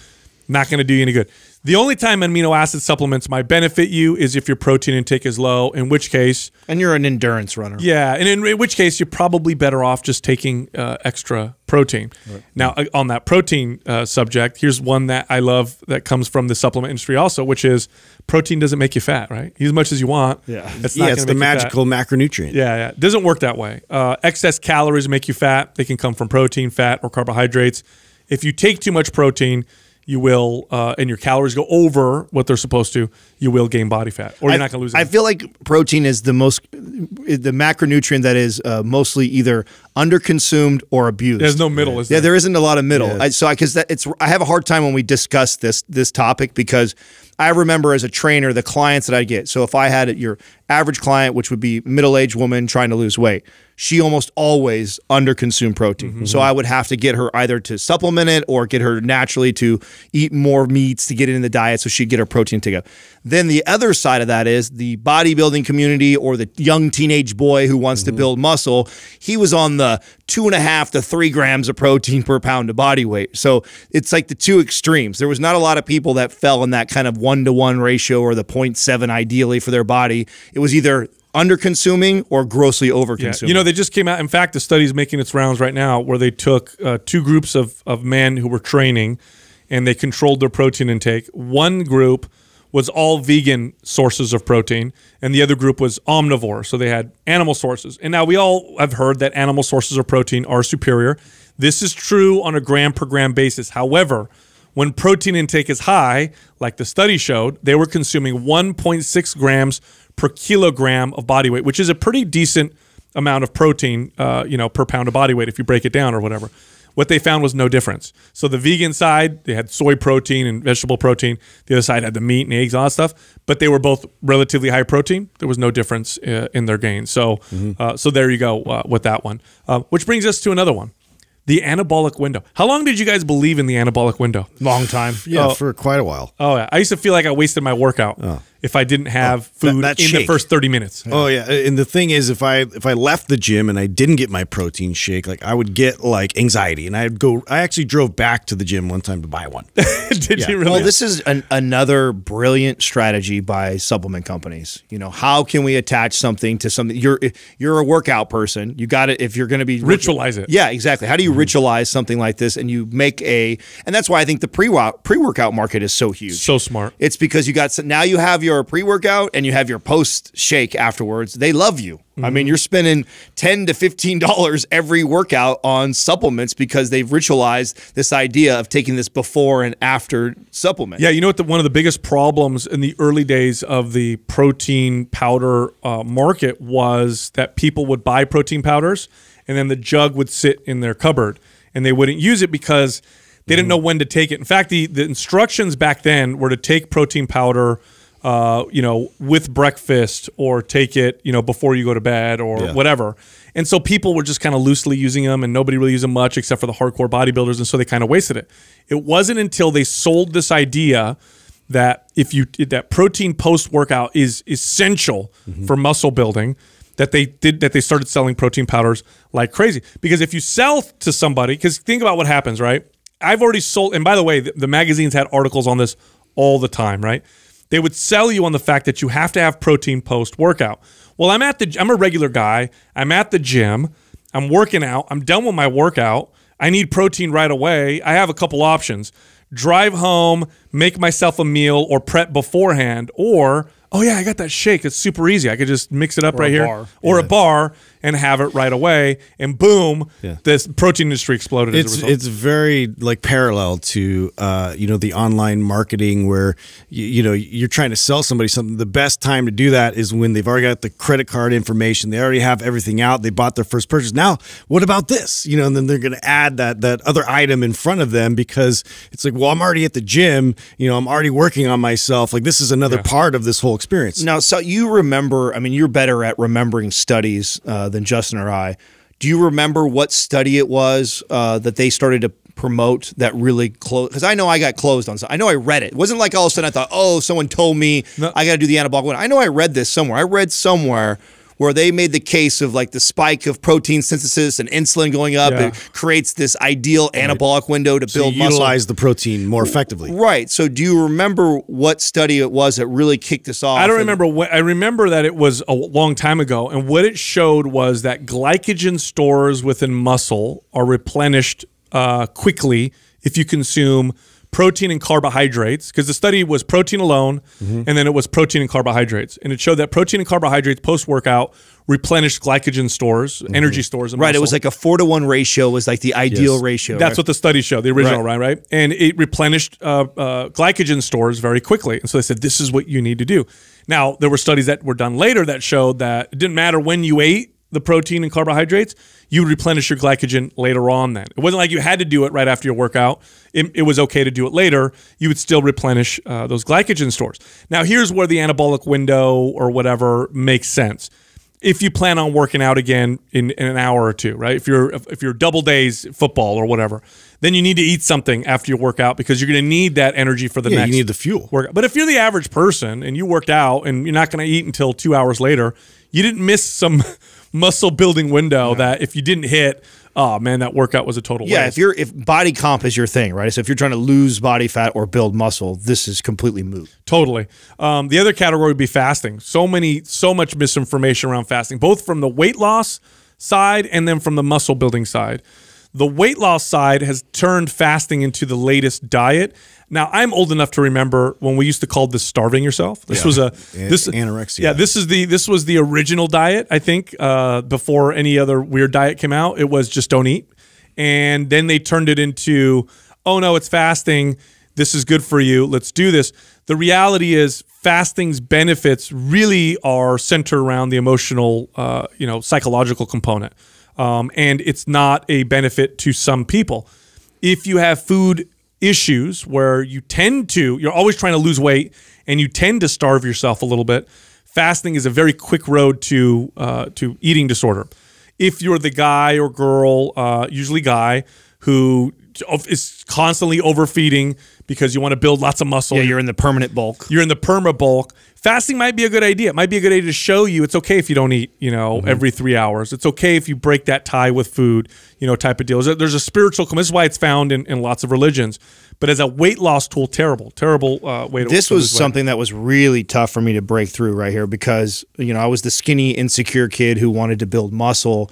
Not going to do you any good. The only time amino acid supplements might benefit you is if your protein intake is low, in which case... And you're an endurance runner. Yeah, and in, in which case you're probably better off just taking uh, extra protein. Right. Now, uh, on that protein uh, subject, here's one that I love that comes from the supplement industry also, which is protein doesn't make you fat, right? Eat as much as you want. Yeah, it's, yeah, it's the magical macronutrient. Yeah, yeah. It doesn't work that way. Uh, excess calories make you fat. They can come from protein, fat, or carbohydrates. If you take too much protein you will, uh, and your calories go over what they're supposed to, you will gain body fat, or you're I, not going to lose. Anything. I feel like protein is the most, the macronutrient that is uh, mostly either underconsumed or abused. There's no middle. Is yeah, there isn't a lot of middle. Yeah. I, so, because it's, I have a hard time when we discuss this this topic because I remember as a trainer the clients that I get. So if I had your average client, which would be middle aged woman trying to lose weight, she almost always under under-consumed protein. Mm -hmm. So I would have to get her either to supplement it or get her naturally to eat more meats to get it in the diet so she'd get her protein to go. Then the other side of that is the bodybuilding community or the young teenage boy who wants mm -hmm. to mm-hmm. build muscle. He was on the two and a half to three grams of protein per pound of body weight. So it's like the two extremes. There was not a lot of people that fell in that kind of one one to one ratio or the 0.7 ideally for their body. It was either under consuming or grossly over consuming. Yeah. You know, they just came out. In fact, the study's making its rounds right now where they took uh, two groups of, of men who were training and they controlled their protein intake. One group was all vegan sources of protein, and the other group was omnivore. So they had animal sources. And now we all have heard that animal sources of protein are superior. This is true on a gram per gram basis. However, when protein intake is high, like the study showed, they were consuming 1.6 grams per kilogram of body weight, which is a pretty decent amount of protein, uh, you know, per pound of body weight if you break it down or whatever. What they found was no difference. So the vegan side, they had soy protein and vegetable protein. The other side had the meat and eggs, all that stuff. But they were both relatively high protein. There was no difference uh, in their gains. So, mm -hmm. uh, so there you go uh, with that one. Uh, which brings us to another one. The anabolic window. How long did you guys believe in the anabolic window? Long time. Yeah, oh, for quite a while. Oh, I used to feel like I wasted my workout. Oh if I didn't have oh, food that, that in shake. the first 30 minutes. Yeah. Oh yeah, uh, and the thing is if I if I left the gym and I didn't get my protein shake, like I would get like anxiety and I'd go I actually drove back to the gym one time to buy one. Did yeah. you really? Well, this is an, another brilliant strategy by supplement companies. You know, how can we attach something to something you're you're a workout person. You got it if you're going to be ritualize it. Yeah, exactly. How do you mm -hmm. ritualize something like this and you make a and that's why I think the pre-workout pre-workout market is so huge. So smart. It's because you got now you have your your pre workout and you have your post shake afterwards, they love you. Mm -hmm. I mean, mhm. you're spending ten to fifteen dollars every workout on supplements because they've ritualized this idea of taking this before and after supplement. Yeah, you know what? The, one of the biggest problems in the early days of the protein powder uh, market was that people would buy protein powders and then the jug would sit in their cupboard and they wouldn't use it because they didn't mm. know when to take it. In fact, the, the instructions back then were to take protein powder uh, you know, with breakfast or take it, you know, before you go to bed or yeah. whatever. And so people were just kind of loosely using them and nobody really used them much except for the hardcore bodybuilders. And so they kind of wasted it. It wasn't until they sold this idea that if you that protein post workout is essential mm -hmm. for muscle building that they did that they started selling protein powders like crazy because if you sell to somebody because think about what happens right i've already sold and by the way the, the magazines had articles on this all the time right they would sell you on the fact that you have to have protein post workout. Well, I'm at the I'm a regular guy. I'm at the gym. I'm working out. I'm done with my workout. I need protein right away. I have a couple options. Drive home, make myself a meal or prep beforehand or oh yeah, I got that shake. It's super easy. I could just mix it up or right here bar. or yeah. a bar and have it right away. And boom, yeah. this protein industry exploded. It's it's very like parallel to uh, you know the online marketing where you, you, know you're trying to sell somebody something. The best time to do that is when they've already got the credit card information. They already have everything out. They bought their first purchase. Now what about this? You know, and then they're going to add that that other item in front of them because it's like, well, I'm already at the gym. You know, I'm already working on myself. Like this is another yeah. part of this whole experience. Now, so you remember? I mean, you're better at remembering studies uh, than Justin or I. Do you remember what study it was uh, that they started to promote that really closed? Because I know I got closed on. I know I read it. It wasn't like all of a sudden I thought, oh, someone told me no. I got to do the anabolic one. I know I read this somewhere. I read somewhere where they made the case of like the spike of protein synthesis and insulin going up. Yeah. It creates this ideal anabolic window to so build muscle. Utilize the protein more effectively. Right. So do you remember what study it was that really kicked this off? I don't remember. What, I remember that it was a long time ago. And what it showed was that glycogen stores within muscle are replenished uh, quickly if you consume – protein and carbohydrates, because the study was protein alone, mm -hmm. and then it was protein and carbohydrates, and it showed that protein and carbohydrates post workout replenished glycogen stores, mm -hmm. energy stores. right, muscle. it was like a four to one ratio was like the ideal yes. ratio. That's right? what the study showed, the original, right? Right, right? and it replenished uh, uh, glycogen stores very quickly, and so they said this is what you need to do. Now there were studies that were done later that showed that it didn't matter when you ate the protein and carbohydrates you would replenish your glycogen later on then. It wasn't like you had to do it right after your workout. It, it was okay to do it later. You would still replenish uh, those glycogen stores. Now, here's where the anabolic window or whatever makes sense. If you plan on working out again in, in an hour or two, right? If you're if you're double days football or whatever, then you need to eat something after your workout because you're going to need that energy for the yeah, next. You need the fuel. Workout. But if you're the average person and you worked out and you're not going to eat until two hours later, you didn't miss some muscle building window yeah. that if you didn't hit, oh man, that workout was a total yeah, waste. Yeah, if you're if body comp is your thing, right? So if you're trying to lose body fat or build muscle, this is completely moot. Totally. Um, the other category would be fasting. So many, so much misinformation around fasting, both from the weight loss side and then from the muscle building side. The weight loss side has turned fasting into the latest diet. Now, I'm old enough to remember when we used to call this starving yourself. This yeah. was a this anorexia. Yeah, this is the this was the original diet, I think, uh, before any other weird diet came out. It was just don't eat. And then they turned it into, oh no, it's fasting. This is good for you. Let's do this. The reality is fasting's benefits really are centered around the emotional, uh, you know, psychological component um, and it's not a benefit to some people. If you have food issues where you tend to, you're always trying to lose weight and you tend to starve yourself a little bit, fasting is a very quick road to uh, to eating disorder. If you're the guy or girl, uh, usually guy, who is constantly overfeeding because you want to build lots of muscle. Yeah, you're in the permanent bulk. You're in the perma bulk fasting might be a good idea. It might be a good idea to show you it's okay if you don't eat, you know, mm -hmm. every three hours. It's okay if you break that tie with food, you know, type of deal. There's a spiritual, this is why it's found in, in lots of religions. But as a weight loss tool, terrible, terrible uh, way to This was something that was really tough for me to break through right here because, you know, I was the skinny, insecure kid who wanted to build muscle.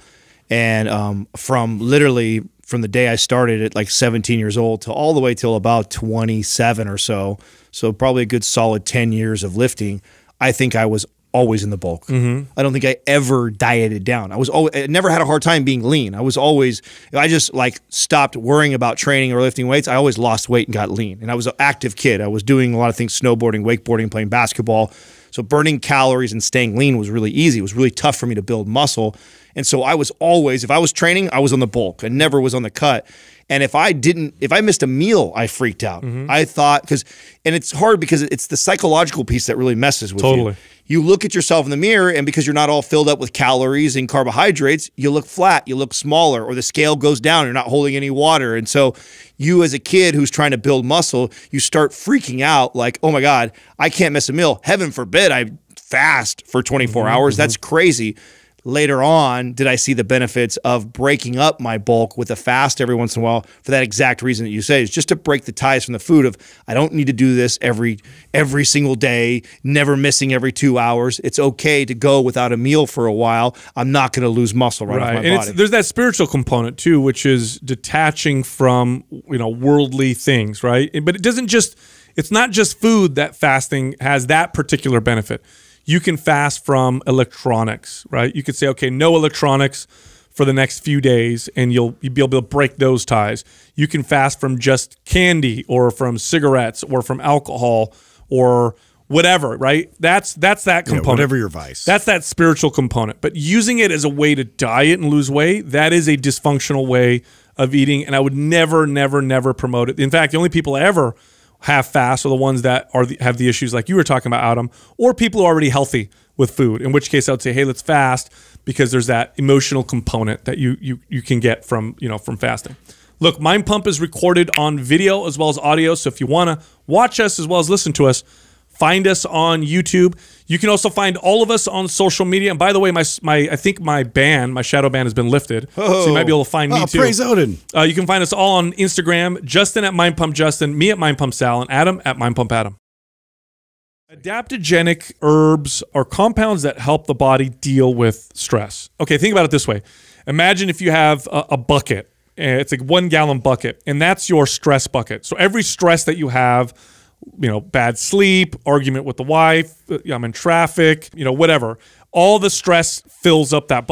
And um, from literally from the day I started at like 17 years old to all the way till about 27 or so. So probably a good solid 10 years of lifting. I think I was always in the bulk. Mm -hmm. I don't think I ever dieted down. I was always, I never had a hard time being lean. I was always, I just like stopped worrying about training or lifting weights. I always lost weight and got lean. And I was an active kid. I was doing a lot of things, snowboarding, wakeboarding, playing basketball. So burning calories and staying lean was really easy. It was really tough for me to build muscle. And so I was always, if I was training, I was on the bulk. I never was on the cut. And if I didn't, if I missed a meal, I freaked out. Mm -hmm. I thought, because, and it's hard because it's the psychological piece that really messes with totally. you. You look at yourself in the mirror, and because you're not all filled up with calories and carbohydrates, you look flat, you look smaller, or the scale goes down, you're not holding any water. And so you, as a kid who's trying to build muscle, you start freaking out like, oh my God, I can't miss a meal. Heaven forbid I fast for 24 mm -hmm. hours. That's mm-hmm. crazy later on did I see the benefits of breaking up my bulk with a fast every once in a while for that exact reason that you say is just to break the ties from the food of I don't need to do this every every single day, never missing every two hours. It's okay to go without a meal for a while. I'm not going to lose muscle right, right. off my and body. there's that spiritual component too, which is detaching from you know worldly things, right? But it doesn't just it's not just food that fasting has that particular benefit you can fast from electronics, right? You could say, okay, no electronics for the next few days, and you'll, you'll be able to break those ties. You can fast from just candy or from cigarettes or from alcohol or whatever, right? That's that's that component. Yeah, whatever your vice. That's that spiritual component. But using it as a way to diet and lose weight, that is a dysfunctional way of eating, and I would never, never, never promote it. In fact, the only people I ever – half fast are the ones that are the, have the issues like you were talking about, Adam, or people who are already healthy with food. In which case, I would say, hey, let's fast because there's that emotional component that you you you can get from you know from fasting. Look, Mind Pump is recorded on video as well as audio, so if you want to watch us as well as listen to us Find us on YouTube. You can also find all of us on social media. And by the way, my my I think my ban, my shadow ban, has been lifted, oh. so you might be oh. able to find ah, me oh, too. Praise Odin! Uh, you can find us all on Instagram: Justin at Mind Pump Justin, me at Mind Pump Sal, and Adam at Mind Pump Adam. Adaptogenic herbs are compounds that help the body deal with stress. Okay, think about it this way: Imagine if you have a, a bucket. Eh, it's like one gallon bucket, and that's your stress bucket. So every stress that you have you know, bad sleep, argument with the wife, uh, I'm in traffic, you know, whatever. All the stress fills up that bucket.